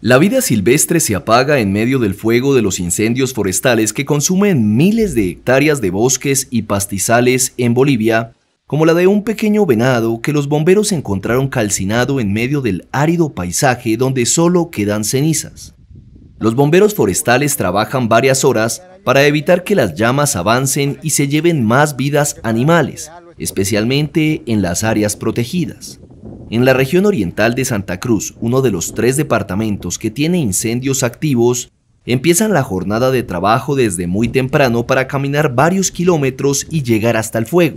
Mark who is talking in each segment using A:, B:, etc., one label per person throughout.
A: La vida silvestre se apaga en medio del fuego de los incendios forestales que consumen miles de hectáreas de bosques y pastizales en Bolivia, como la de un pequeño venado que los bomberos encontraron calcinado en medio del árido paisaje donde solo quedan cenizas. Los bomberos forestales trabajan varias horas para evitar que las llamas avancen y se lleven más vidas animales, especialmente en las áreas protegidas. En la región oriental de Santa Cruz, uno de los tres departamentos que tiene incendios activos, empiezan la jornada de trabajo desde muy temprano para caminar varios kilómetros y llegar hasta el fuego.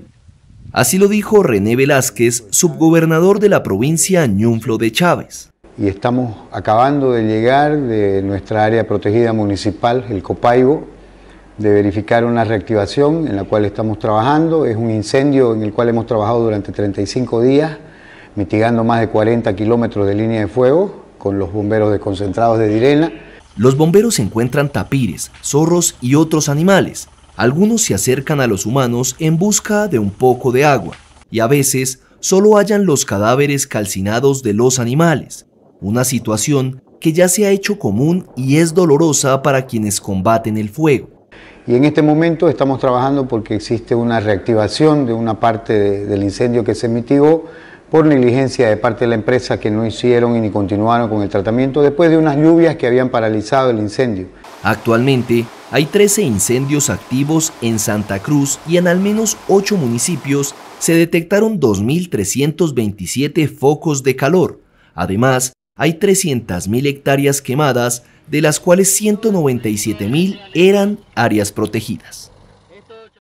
A: Así lo dijo René Velázquez, subgobernador de la provincia Ñunflo de
B: Chávez. Y estamos acabando de llegar de nuestra área protegida municipal, el Copaibo, de verificar una reactivación en la cual estamos trabajando. Es un incendio en el cual hemos trabajado durante 35 días mitigando más de 40 kilómetros de línea de fuego con los bomberos desconcentrados de Direna. Los bomberos encuentran
A: tapires, zorros y otros animales. Algunos se acercan a los humanos en busca de un poco de agua y a veces solo hallan los cadáveres calcinados de los animales, una situación que ya se ha hecho común y es dolorosa para quienes
B: combaten el fuego. Y en este momento estamos trabajando porque existe una reactivación de una parte del incendio que se mitigó, por negligencia de parte de la empresa que no hicieron y ni continuaron con el tratamiento después de unas lluvias que habían paralizado el incendio.
A: Actualmente hay 13 incendios activos en Santa Cruz y en al menos 8 municipios se detectaron 2.327 focos de calor. Además, hay 300.000 hectáreas quemadas, de las cuales 197.000 eran áreas protegidas.